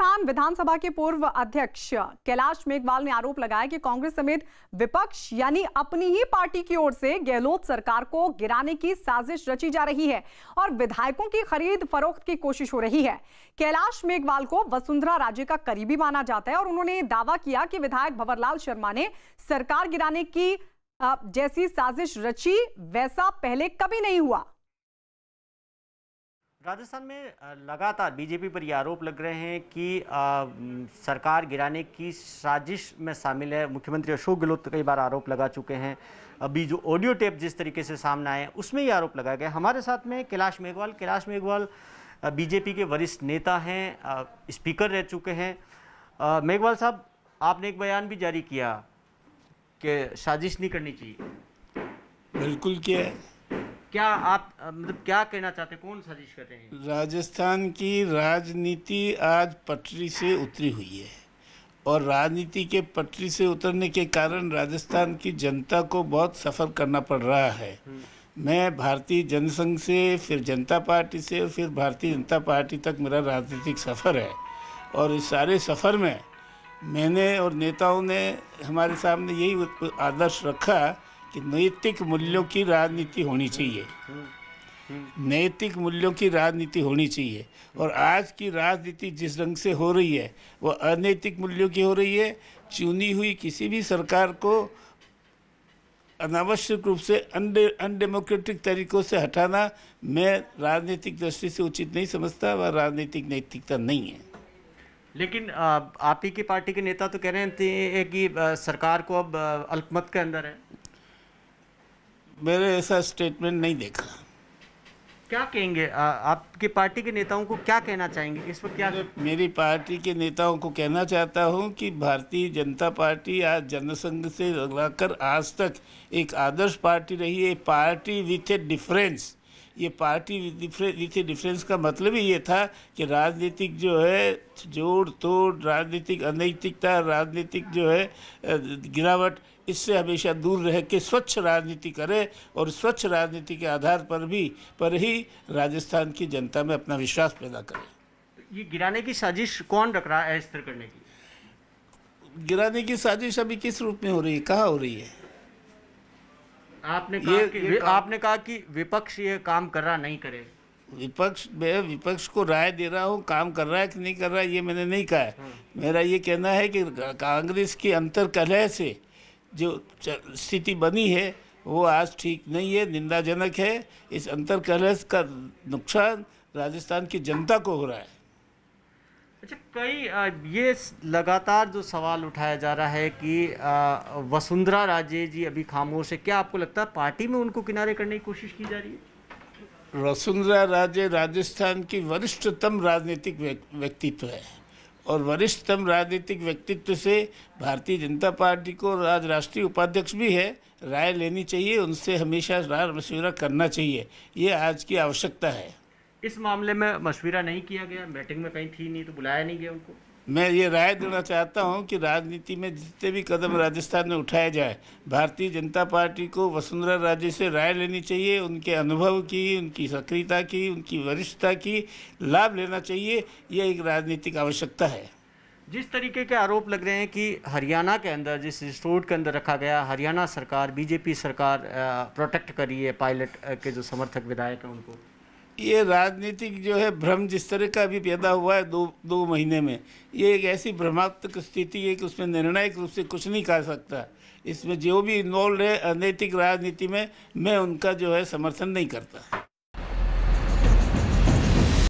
राजस्थान विधानसभा के पूर्व अध्यक्ष कैलाश मेघवाल ने आरोप लगाया कि कांग्रेस समेत विपक्ष यानी अपनी ही पार्टी की ओर से गहलोत सरकार को गिराने की साजिश रची जा रही है और विधायकों की खरीद फरोख्त की कोशिश हो रही है कैलाश मेघवाल को वसुंधरा राजे का करीबी माना जाता है और उन्होंने दावा किया कि विधायक भंवरलाल शर्मा ने सरकार गिराने की जैसी साजिश रची वैसा पहले कभी नहीं हुआ राजस्थान में लगातार बीजेपी पर ये आरोप लग रहे हैं कि आ, सरकार गिराने की साजिश में शामिल है मुख्यमंत्री अशोक गहलोत कई बार आरोप लगा चुके हैं अभी जो ऑडियो टेप जिस तरीके से सामने आए उसमें ये आरोप लगाया गया हमारे साथ में कैलाश मेघवाल कैलाश मेघवाल बीजेपी के वरिष्ठ नेता हैं स्पीकर रह चुके हैं मेघवाल साहब आपने एक बयान भी जारी किया कि साजिश नहीं करनी चाहिए बिल्कुल किया क्या आप मतलब क्या कहना चाहते हैं कौन साजिश कर रहे हैं राजस्थान की राजनीति आज पटरी से उतरी हुई है और राजनीति के पटरी से उतरने के कारण राजस्थान की जनता को बहुत सफ़र करना पड़ रहा है हम्म। मैं भारतीय जनसंघ से फिर जनता पार्टी से और फिर भारतीय जनता पार्टी तक मेरा राजनीतिक सफ़र है और इस सारे सफ़र में मैंने और नेताओं ने हमारे सामने यही आदर्श रखा कि नैतिक मूल्यों की राजनीति होनी चाहिए नैतिक मूल्यों की राजनीति होनी चाहिए और आज की राजनीति जिस रंग से हो रही है वह अनैतिक मूल्यों की हो रही है चुनी हुई किसी भी सरकार को अनावश्यक रूप से अनडे अनडेमोक्रेटिक तरीकों से हटाना मैं राजनीतिक दृष्टि से उचित नहीं समझता वह राजनीतिक नैतिकता नहीं है लेकिन आप ही की पार्टी के नेता तो कह रहे थे कि सरकार को अब अल्पमत के अंदर है मेरे ऐसा स्टेटमेंट नहीं देखा क्या कहेंगे आपकी पार्टी के नेताओं को क्या कहना चाहेंगे इस पर क्या मेरी पार्टी के नेताओं को कहना चाहता हूं कि भारतीय जनता पार्टी आज जनसंघ से लगाकर आज तक एक आदर्श पार्टी रही है पार्टी विथ ए डिफरेंस ये पार्टी विथ डिफरेंस का मतलब ही ये था कि राजनीतिक जो है जोड़ तोड़ राजनीतिक अनैतिकता राजनीतिक जो है गिरावट इससे हमेशा दूर रह के स्वच्छ राजनीति करें और स्वच्छ राजनीति के आधार पर भी पर ही राजस्थान की जनता में अपना विश्वास पैदा करें ये गिराने की साजिश कौन रख रहा है स्थिर करने की गिराने की साजिश अभी किस रूप में हो रही है कहाँ हो रही है आपने कहा ये, कि ये आपने कहा कि विपक्ष ये काम कर रहा नहीं करे विपक्ष मैं विपक्ष को राय दे रहा हूँ काम कर रहा है कि नहीं कर रहा है ये मैंने नहीं कहा है हाँ। मेरा ये कहना है कि कांग्रेस के अंतर कलह से जो स्थिति बनी है वो आज ठीक नहीं है निंदाजनक है इस अंतर कलह का नुकसान राजस्थान की जनता को हो रहा है अच्छा कई ये लगातार जो सवाल उठाया जा रहा है कि वसुंधरा राजे जी अभी खामोश है क्या आपको लगता है पार्टी में उनको किनारे करने की कोशिश की जा रही है वसुंधरा राजे राजस्थान की वरिष्ठतम राजनीतिक व्यक्तित्व है और वरिष्ठतम राजनीतिक व्यक्तित्व से भारतीय जनता पार्टी को आज राष्ट्रीय उपाध्यक्ष भी है राय लेनी चाहिए उनसे हमेशा राय मशवरा करना चाहिए ये आज की आवश्यकता है इस मामले में मशविरा नहीं किया गया मीटिंग में कहीं थी नहीं तो बुलाया नहीं गया उनको मैं ये राय देना चाहता हूँ कि राजनीति में जितने भी कदम हम्म। राजस्थान में उठाए जाए भारतीय जनता पार्टी को वसुंधरा राजे से राय लेनी चाहिए उनके अनुभव की उनकी सक्रियता की उनकी वरिष्ठता की लाभ लेना चाहिए यह एक राजनीतिक आवश्यकता है जिस तरीके के आरोप लग रहे हैं कि हरियाणा के अंदर जिस इंस्टीट्यूट के अंदर रखा गया हरियाणा सरकार बीजेपी सरकार प्रोटेक्ट करी है पायलट के जो समर्थक विधायक हैं उनको ये राजनीतिक जो है भ्रम जिस तरह का अभी पैदा हुआ है दो दो महीने में ये एक ऐसी भ्रमात्मक स्थिति है कि उसमें निर्णायक रूप से कुछ नहीं कर सकता इसमें जो भी इन्वॉल्व है अनैतिक राजनीति में मैं उनका जो है समर्थन नहीं करता